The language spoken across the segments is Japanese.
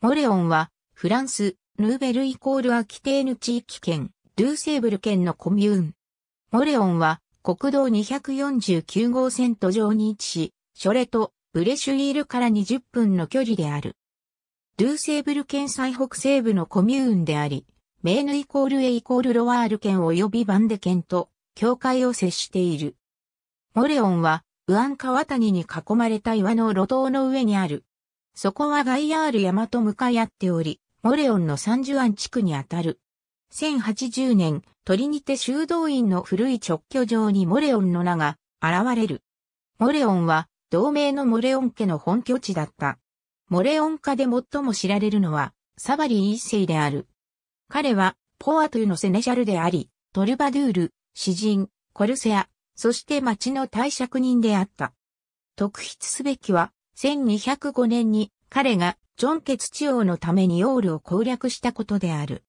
モレオンは、フランス、ヌーベルイコールアキテーヌ地域圏、ドゥーセーブル県のコミューン。モレオンは、国道249号線途上に位置し、ショレとブレシュイールから20分の距離である。ドゥーセーブル県最北西部のコミューンであり、メーヌイコールエイコールロワール県及びバンデ県と境界を接している。モレオンは、ウアン川谷に囲まれた岩の路頭の上にあるそこはガイアール山と向かい合っており、モレオンの三十安地区にあたる。1080年、鳥ニて修道院の古い直居場にモレオンの名が現れる。モレオンは同盟のモレオン家の本拠地だった。モレオン家で最も知られるのはサバリー一世である。彼はポアトゥのセネシャルであり、トルバドゥール、詩人、コルセア、そして町の大借人であった。特筆すべきは、1205年に彼がジョン・ケツチ王のためにオールを攻略したことである。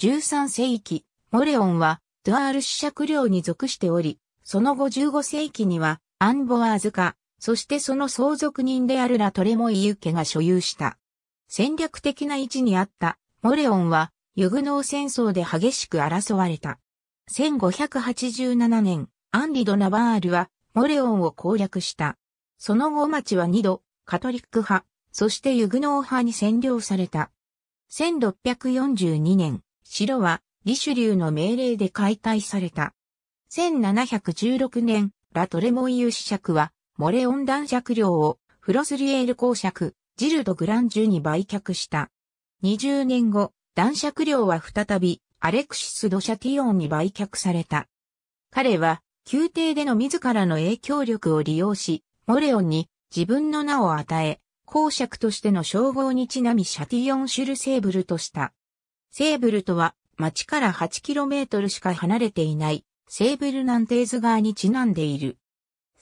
13世紀、モレオンはドアール主爵領に属しており、その後15世紀にはアンボワーズ家、そしてその相続人であるラトレモイユ家が所有した。戦略的な位置にあったモレオンはユグノー戦争で激しく争われた。1587年、アンリ・ド・ナバールはモレオンを攻略した。その後町は2度カトリック派、そしてユグノー派に占領された。1642年、城は、リシュリューの命令で解体された。1716年、ラトレモイユ子爵は、モレオン男爵領を、フロスリエール公爵、ジルド・グランジュに売却した。20年後、男爵領は再び、アレクシス・ドシャティオンに売却された。彼は、宮廷での自らの影響力を利用し、モレオンに自分の名を与え、公爵としての称号にちなみシャティヨンシュルセーブルとした。セーブルとは、町から 8km しか離れていない、セーブルナンテーズ川にちなんでいる。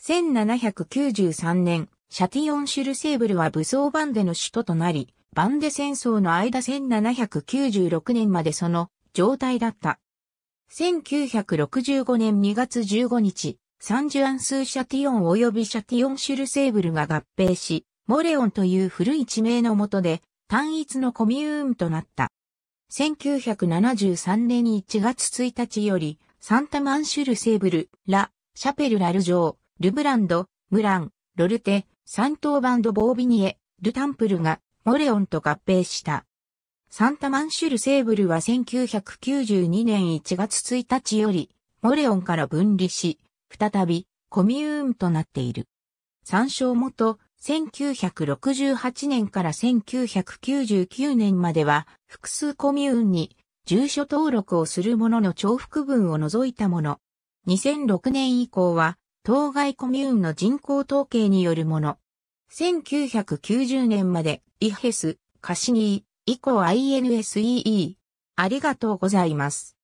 1793年、シャティヨンシュルセーブルは武装バンデの首都となり、バンデ戦争の間1796年までその状態だった。1965年2月15日、サンジュアンスシャティオン及びシャティオンシュルセーブルが合併し、モレオンという古い地名のもとで、単一のコミューンとなった。1973年1月1日より、サンタマンシュルセーブル、ラ、シャペルラル城、ルブランド、ムラン、ロルテ、サントーバンドボービニエ、ルタンプルがモレオンと合併した。サンタマンシュルセーブルは1992年1月1日より、モレオンから分離し、再びコミューンとなっている。参照元、1968年から1999年までは複数コミューンに住所登録をするものの重複分を除いたもの。2006年以降は当該コミューンの人口統計によるもの。1990年までイヘス、カシニー、イコ INSEE。ありがとうございます。